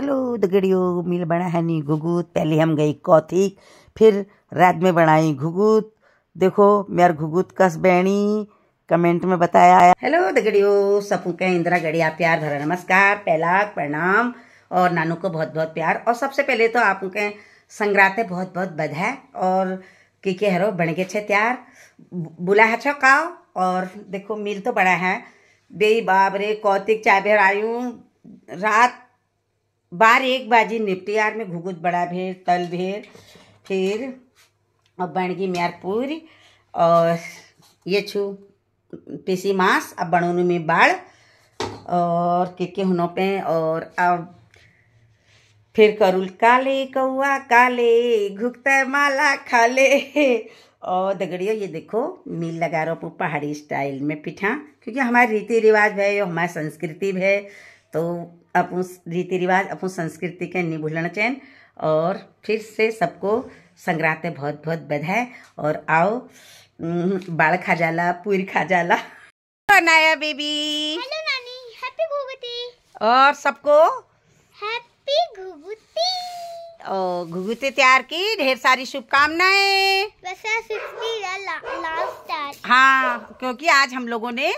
hello दगड़ियो मिल बना है नी घुगुत पहले हम गई कौथिक फिर रात में बनाई घुगुत देखो मेर घुगुत कस बहनी कमेंट में बताया हेलो दगड़ियो सपू के इंदिरा गड़िया प्यार भरा नमस्कार पहला प्रणाम और नानू को बहुत बहुत प्यार और सबसे पहले तो आप उनके संग्राते बहुत बहुत बधाई और के के हरो बन गए छे त्यार बुला है छो का और देखो मिल तो बड़ा है बे बाबरे कौतिक चाय आयु रात बार एक बाजी निपटी यार में घुगुत बड़ा भेर तल भेर फिर और बणगी म्यार पूरी और ये छू पीसी मांस अब बणोनू में बाढ़ और के के हुनों पे और अब फिर करुल काले कौआ काले घुकता माला खाले और दगड़ियों ये देखो मील लगा रो पहाड़ी स्टाइल में पिठा क्योंकि हमारे रीति रिवाज है हमारी संस्कृति है तो अपन रीति रिवाज अपन संस्कृति के निभुलन चैन और फिर से सबको संग्रांत बहुत बहुत बधाई और आओ बाल खा जाला पूरी खा जाला नया बेबी हेलो नानी हैप्पी घुगुती और सबको हैप्पी घुगुती और घुगुती त्यार की ढेर सारी शुभकामनाएं हाँ क्योंकि आज हम लोगों ने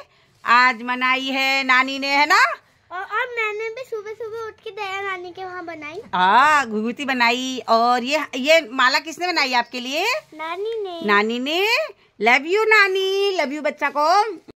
आज मनाई है नानी ने है ना और मैंने भी सुबह सुबह उठ के दया नानी के वहाँ बनाई हाँ घुघुती बनाई और ये ये माला किसने बनाई आपके लिए नानी ने नानी ने लव यू नानी लव यू बच्चा को